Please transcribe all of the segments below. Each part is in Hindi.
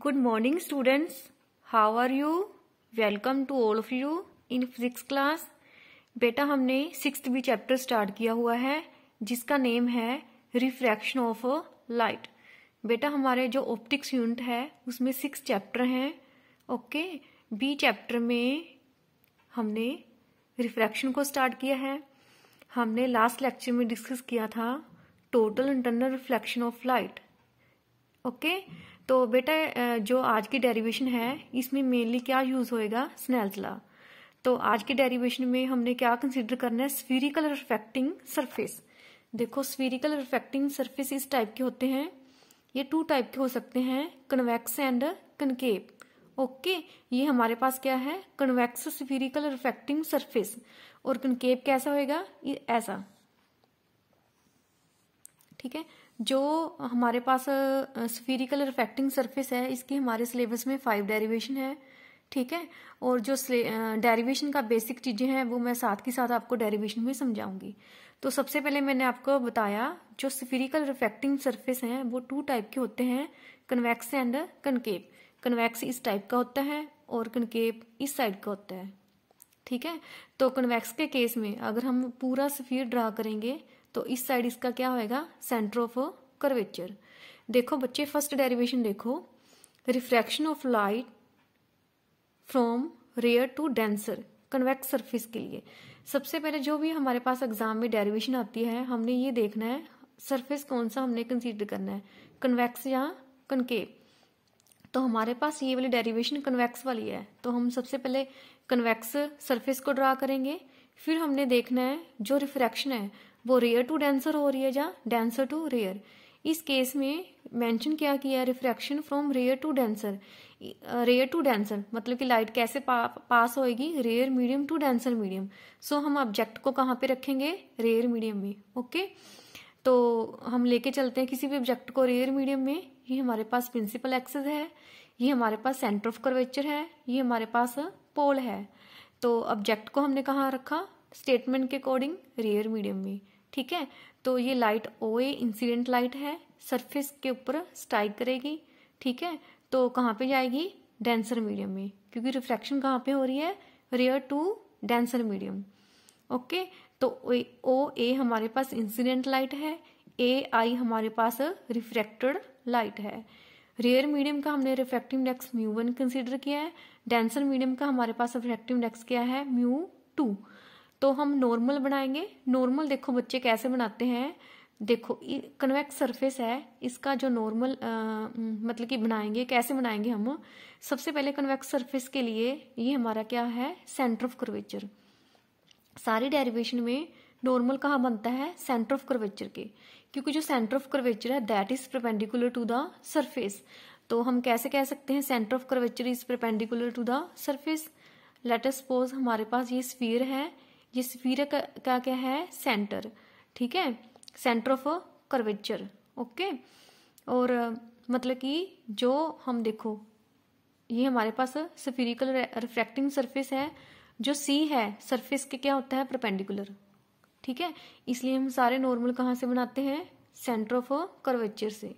Good morning students how are you welcome to all of you in physics class बेटा हमने सिक्स भी चैप्टर स्टार्ट किया हुआ है जिसका नेम है रिफ्रैक्शन ऑफ लाइट बेटा हमारे जो ऑप्टिक्स यूनिट है उसमें सिक्स चैप्टर हैं ओके बी चैप्टर में हमने रिफ्रैक्शन को स्टार्ट किया है हमने लास्ट लेक्चर में डिस्कस किया था total internal reflection of light okay तो बेटा जो आज की डेरिवेशन है इसमें मेनली क्या यूज होएगा स्नेल्स लॉ तो आज के डेरिवेशन में हमने क्या कंसिडर करना है स्फीरिकल रिफ्लेक्टिंग सरफेस देखो स्फीरिकल रिफ्लेक्टिंग सरफेस इस टाइप के होते हैं ये टू टाइप के हो सकते हैं कन्वेक्स एंड कनकेप ओके ये हमारे पास क्या है कन्वेक्स स्फीरिकल रिफ्लेक्टिंग सरफेस और कनकेप कैसा होएगा ऐसा ठीक है जो हमारे पास स्फीरिकल रिफेक्टिंग सरफेस है इसकी हमारे सिलेबस में फाइव डेरिवेशन है ठीक है और जो डेरिवेशन का बेसिक चीज़ें हैं वो मैं साथ के साथ आपको डेरिवेशन में समझाऊंगी तो सबसे पहले मैंने आपको बताया जो स्फीरिकल रिफेक्टिंग सरफेस हैं वो टू टाइप के होते हैं कन्वैक्स एंड कनकेप कन्वैक्स इस टाइप का होता है और कनकेप इस साइड का होता है ठीक है तो कन्वैक्स के केस में अगर हम पूरा स्फीर ड्रा करेंगे तो इस साइड इसका क्या होएगा सेंटर ऑफ कर्वेचर देखो बच्चे फर्स्ट डेरिवेशन देखो refraction of light from rare to denser convex surface के लिए सबसे पहले जो भी हमारे पास एग्जाम में डेरिवेशन आती है हमने ये देखना है सरफेस कौन सा हमने कंसीडर करना है कन्वेक्स या कनकेव तो हमारे पास ये वाली डेरिवेशन कन्वेक्स वाली है तो हम सबसे पहले कन्वेक्स सरफेस को ड्रा करेंगे फिर हमने देखना है जो रिफ्रैक्शन है वो रेयर टू डेंसर हो रही है या डेंसर टू रेयर इस केस में मेंशन क्या किया है refraction from rare to denser rare to denser मतलब कि लाइट कैसे पा, पास होएगी rare medium to denser medium so हम ऑब्जेक्ट को कहाँ पे रखेंगे रेयर मीडियम में ओके okay? तो हम लेके चलते हैं किसी भी ऑब्जेक्ट को रेयर मीडियम में ये हमारे पास प्रिंसिपल एक्सेस है ये हमारे पास सेंटर ऑफ कर्वेचर है ये हमारे पास पोल है तो ऑब्जेक्ट को हमने कहाँ रखा स्टेटमेंट के अकॉर्डिंग रेयर मीडियम में ठीक है तो ये light O A incident light है सरफेस के ऊपर स्ट्राइक करेगी ठीक है तो कहाँ पे जाएगी डेंसर मीडियम में क्योंकि रिफ्रैक्शन कहाँ पे हो रही है rare to denser medium okay तो ओ ए हमारे पास इंसिडेंट लाइट है ए आई हमारे पास रिफ्रैक्टेड लाइट है रेयर मीडियम का हमने refractive index mu one consider किया है डेंसर मीडियम का हमारे पास रिफ्रैक्टिव इंडेक्स क्या है म्यू टू तो हम नॉर्मल बनाएंगे नॉर्मल देखो बच्चे कैसे बनाते हैं देखो कन्वेक्स सरफेस है इसका जो नॉर्मल मतलब कि बनाएंगे कैसे बनाएंगे हम सबसे पहले कन्वेक्स सरफेस के लिए ये हमारा क्या है सेंटर ऑफ कर्वेचर सारी डेरिवेशन में नॉर्मल कहाँ बनता है सेंटर ऑफ कर्वेचर के क्योंकि जो सेंटर ऑफ कर्वेचर है that is perpendicular to the surface तो हम कैसे कह सकते हैं centre of curvature is perpendicular to the surface latest suppose हमारे पास ये स्पीयर है ये स्फीयर का, का क्या है सेंटर ठीक है सेंटर ऑफ कर्वेचर ओके और मतलब कि जो हम देखो ये हमारे पास स्फीरिकल रिफ्रैक्टिंग सरफेस है जो सी है सरफेस के क्या होता है परपेंडिकुलर ठीक है इसलिए हम सारे नॉर्मल कहाँ से बनाते हैं सेंटर ऑफ कर्वेचर से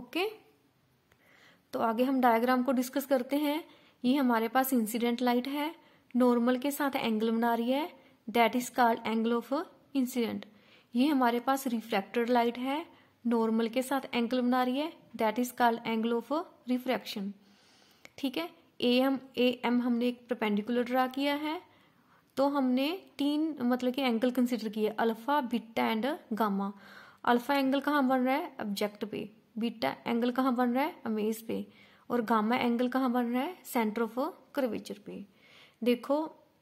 ओके तो आगे हम डायग्राम को डिस्कस करते हैं ये हमारे पास इंसिडेंट लाइट है नॉर्मल के साथ एंगल बना रही है that is called angle of incidence ये हमारे पास रिफ्रैक्टेड लाइट है नॉर्मल के साथ एंगल बना रही है that is called angle of refraction ठीक है ए एम ए एम हमने एक प्रपेंडिकुलर ड्रा किया है तो हमने तीन मतलब कि एंगल कंसिडर किए alpha beta and gamma alpha angle कहाँ बन रहा है ऑब्जेक्ट पे बीटा एंगल कहाँ बन रहा है अमेज पे और गामा एंगल कहाँ बन रहा है सेंटर ऑफ कर्वेचर पे देखो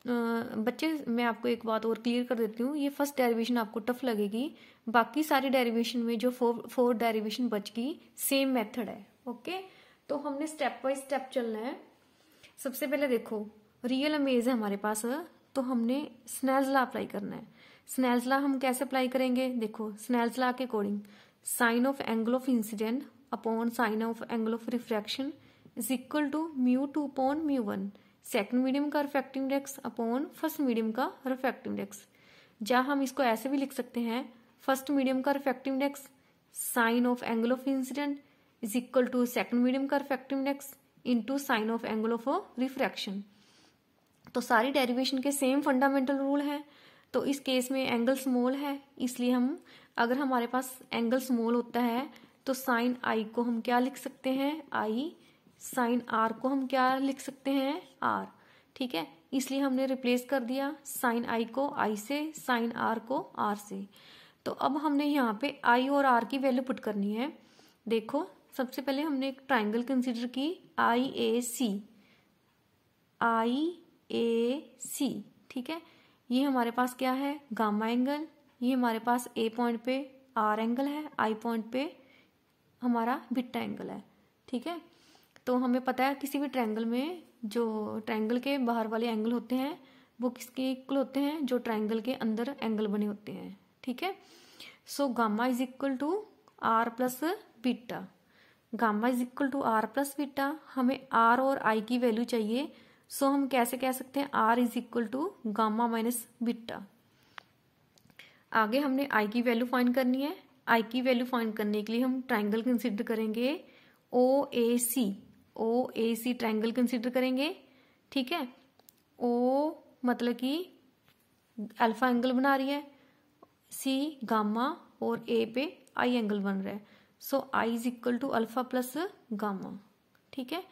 बच्चे मैं आपको एक बात और क्लियर कर देती हूँ ये फर्स्ट डेरिवेशन आपको टफ लगेगी बाकी सारी डेरिवेशन में जो फोर फोर डेरिवेशन बच गई सेम मेथड है ओके तो हमने स्टेप बाय स्टेप चलना है सबसे पहले देखो रियल अमेज है हमारे पास तो हमने स्नैल्सला अप्लाई करना है स्नैल्सला हम कैसे अप्लाई करेंगे देखो स्नैल्सला के according sine of angle of incidence upon sine of angle of refraction is equal to mu two upon mu one second medium का refractive index upon first medium का रिफ्रैक्टिव इंडेक्स या हम इसको ऐसे भी लिख सकते हैं फर्स्ट मीडियम का refractive index sine of angle of incidence is equal to second medium का refractive index into sine of angle of refraction तो सारी डेरिवेशन के सेम फंडामेंटल रूल हैं तो इस केस में एंगल स्मॉल है इसलिए हम अगर हमारे पास एंगल स्मॉल होता है तो साइन आई को हम क्या लिख सकते हैं आई साइन आर को हम क्या लिख सकते हैं आर ठीक है इसलिए हमने रिप्लेस कर दिया साइन आई को आई से साइन आर को आर से तो अब हमने यहाँ पे आई और आर की वैल्यू पुट करनी है देखो सबसे पहले हमने एक ट्राइंगल कंसिडर की आई ए सी आई ए सी ठीक है ये हमारे पास क्या है गामा एंगल ये हमारे पास ए पॉइंट पे आर एंगल है आई पॉइंट पे हमारा बिट्टा एंगल है ठीक है तो हमें पता है किसी भी ट्रायंगल में जो ट्रायंगल के बाहर वाले एंगल होते हैं वो किसके इक्वल होते हैं जो ट्रायंगल के अंदर एंगल बने होते हैं ठीक है so gamma is equal to R plus beta gamma is equal to R plus beta हमें आर और आई की वैल्यू चाहिए सो हम कैसे कह सकते हैं R is equal to gamma minus beta आगे हमने आई की वैल्यू फाइन करनी है आई की वैल्यू फाइन करने के लिए हम ट्राइंगल कंसिडर करेंगे ओ ए सी ओ ए सी ट्रायंगल कंसिडर करेंगे ठीक है ओ मतलब कि अल्फा एंगल बना रही है सी गामा और ए पे आई एंगल बन रहा है so I is equal to alpha plus gamma ठीक है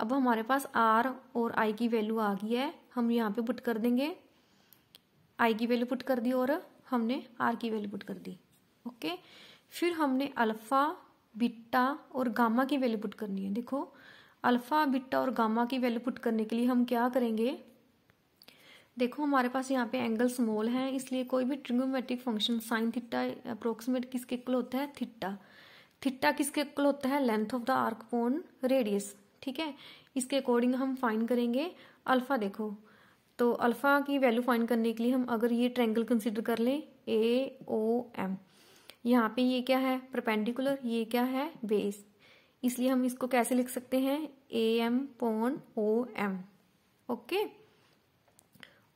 अब हमारे पास आर और आई की वैल्यू आ गई है हम यहाँ पे पुट कर देंगे आई की वैल्यू पुट कर दी और हमने आर की वैल्यू पुट कर दी ओके फिर हमने अल्फा बीटा और गामा की वैल्यू पुट करनी है देखो अल्फ़ा बिट्टा और गामा की वैल्यू पुट करने के लिए हम क्या करेंगे देखो हमारे पास यहाँ पे एंगल स्मॉल है इसलिए कोई भी trigonometric function sine theta approximate किसके इक्वल होता है थिट्टा थिट्टा किसके इक्वल होता है length of the arc upon radius ठीक है इसके अकॉर्डिंग हम फाइन करेंगे अल्फ़ा देखो तो अल्फ़ा की वैल्यू फाइन करने के लिए हम अगर ये ट्रैंगल कंसिडर कर लें ए ओ एम यहाँ पे ये क्या है परपेंडिकुलर ये क्या है बेस इसलिए हम इसको कैसे लिख सकते हैं A M upon O M okay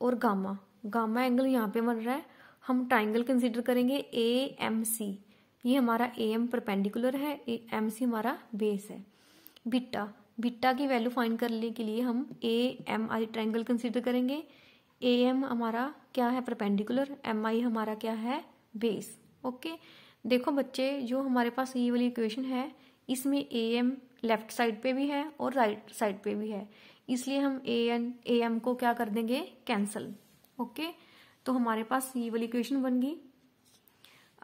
और गामा गामा एंगल यहाँ पे बन रहा है हम ट्राइंगल कंसिडर करेंगे ए एम सी ये हमारा ए एम परपेंडिकुलर है ए एम सी हमारा बेस है बिट्टा बिट्टा की वैल्यू फाइंड करने के लिए हम A M I triangle consider करेंगे ए एम हमारा क्या है परपेंडिकुलर एम आई हमारा क्या है बेस ओके देखो बच्चे जो हमारे पास ये वाली इक्वेशन है इसमें ए एम लेफ्ट साइड पे भी है और राइट right साइड पे भी है इसलिए हम ए एन ए एम को क्या कर देंगे कैंसल ओके तो हमारे पास ये वाली इक्वेशन बन गई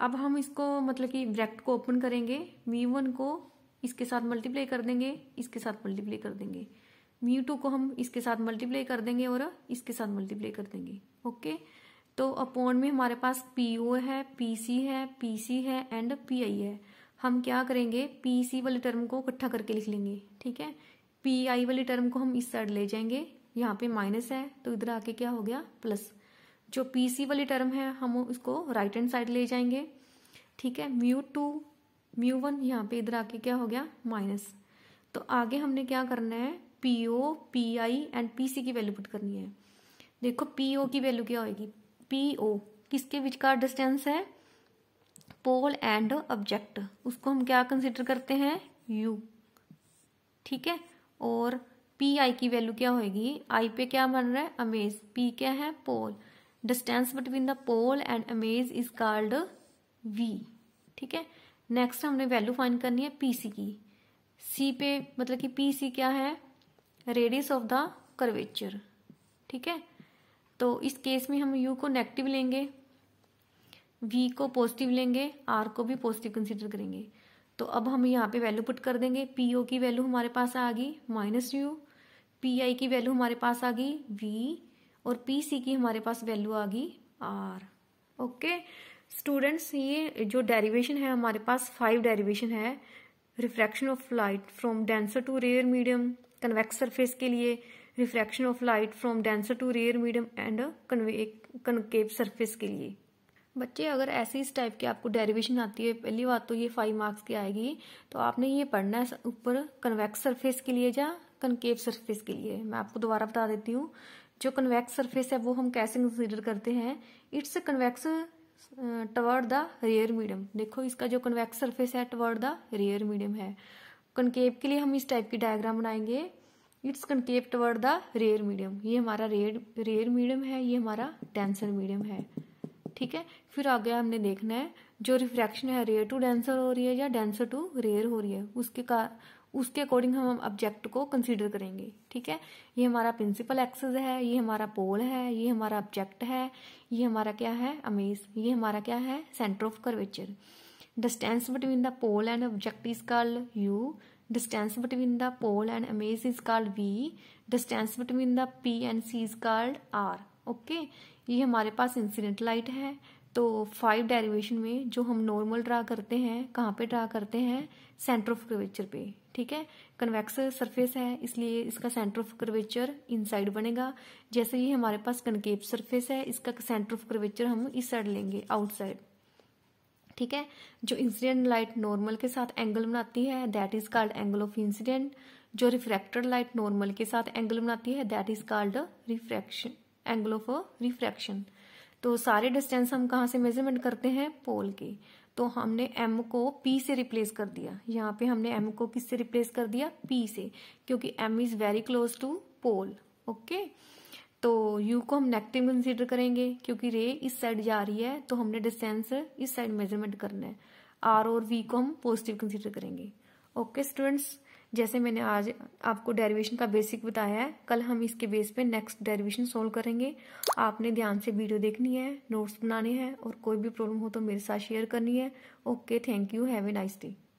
अब हम इसको मतलब कि ब्रैकेट को ओपन करेंगे वी वन को इसके साथ मल्टीप्लाई कर देंगे इसके साथ मल्टीप्लाई कर देंगे वी टू को हम इसके साथ मल्टीप्लाई कर देंगे और इसके साथ मल्टीप्लाई कर देंगे ओके तो अपॉन में हमारे पास पी ओ है पी सी है पी सी है एंड पी आई है हम क्या करेंगे पी सी वाली टर्म को इकट्ठा करके लिख लेंगे ठीक है पी आई वाली टर्म को हम इस साइड ले जाएंगे यहाँ पे माइनस है तो इधर आके क्या हो गया प्लस जो पी सी वाली टर्म है हम उसको राइट हैंड साइड ले जाएंगे ठीक है म्यू टू म्यू वन यहाँ पे इधर आके क्या हो गया माइनस तो आगे हमने क्या करना है P O P I and P C की वैल्यू पुट करनी है देखो पी ओ की वैल्यू क्या होगी पी ओ किसके विचकार डिस्टेंस है पोल एंड ऑब्जेक्ट उसको हम क्या कंसिडर करते हैं यू ठीक है और पी आई की वैल्यू क्या होगी आई पे क्या बन रहा है अमेज पी क्या है pole distance between the pole and image is called V ठीक है नेक्स्ट हमने वैल्यू फाइंड करनी है पी सी की सी पे मतलब कि पी सी क्या है रेडियस ऑफ द कर्वेचर ठीक है तो इस केस में हम यू को नेगेटिव लेंगे वी को पॉजिटिव लेंगे आर को भी पॉजिटिव कंसिडर करेंगे तो अब हम यहाँ पे वैल्यू पुट कर देंगे पी ओ की वैल्यू हमारे पास आ गई माइनस यू पी आई की वैल्यू हमारे पास आ गई वी और पी सी की हमारे पास वैल्यू आ गई आर ओके स्टूडेंट्स ये जो डेरिवेशन है हमारे पास फाइव डेरिवेशन है refraction of light from denser to rare medium convex surface के लिए refraction of light from denser to rare medium and convex concave surface के लिए बच्चे अगर ऐसे इस टाइप की आपको डेरिवेशन आती है पहली बात तो ये फाइव मार्क्स की आएगी तो आपने ये पढ़ना है ऊपर कन्वेक्स सरफेस के लिए या कनकेव सरफेस के लिए मैं आपको दोबारा बता देती हूँ जो कन्वेक्स सरफेस है वो हम कैसे कंसिडर करते हैं it's convex toward the rare medium देखो इसका जो कन्वेक्स सरफेस है टवर्ड द रेयर मीडियम है कनकेव के लिए हम इस टाइप की डायग्राम बनाएंगे it's concave toward the rare medium ये हमारा रेयर रेयर मीडियम है ये हमारा टेंसर मीडियम है ठीक है फिर आगे हमने देखना है जो रिफ्रैक्शन है रेयर टू डेंसर हो रही है या डेंसर टू रेयर हो रही है उसके का उसके अकॉर्डिंग हम ऑब्जेक्ट को कंसीडर करेंगे ठीक है ये हमारा प्रिंसिपल एक्सेस है ये हमारा पोल है ये हमारा ऑब्जेक्ट है ये हमारा क्या है अमेज ये हमारा क्या है centre of curvature distance between the pole and object is called U distance between the pole and image is called v distance between the P and C is called R okay ये हमारे पास इंसिडेंट लाइट है तो फाइव डेरिवेशन में जो हम नॉर्मल ड्रा करते हैं कहाँ पे ड्रा करते हैं सेंटर ऑफ कर्वेचर पे ठीक है कन्वेक्स सरफेस है इसलिए इसका सेंटर ऑफ कर्वेचर इनसाइड बनेगा जैसे ही हमारे पास कनकेप सरफेस है इसका सेंटर ऑफ कर्वेचर हम इस साइड लेंगे आउटसाइड ठीक है जो इंसिडेंट लाइट नॉर्मल के साथ एंगल बनाती है that is called angle of incident जो रिफ्रैक्टेड लाइट नॉर्मल के साथ एंगल बनाती है that is called refraction angle of refraction तो सारे डिस्टेंस हम कहाँ से मेजरमेंट करते हैं पोल के तो हमने m को p से रिप्लेस कर दिया यहाँ पे हमने m को किस से रिप्लेस कर दिया p से क्योंकि m is very close to pole okay तो u को हम नेगेटिव कंसीडर करेंगे क्योंकि रे इस साइड जा रही है तो हमने डिस्टेंस इस साइड मेजरमेंट करना है r और v को हम पॉजिटिव कंसीडर करेंगे ओके स्टूडेंट्स जैसे मैंने आज आपको डेरिवेशन का बेसिक बताया है कल हम इसके बेस पे नेक्स्ट डेरिवेशन सोल्व करेंगे आपने ध्यान से वीडियो देखनी है नोट्स बनाने हैं और कोई भी प्रॉब्लम हो तो मेरे साथ शेयर करनी है okay thank you have a nice day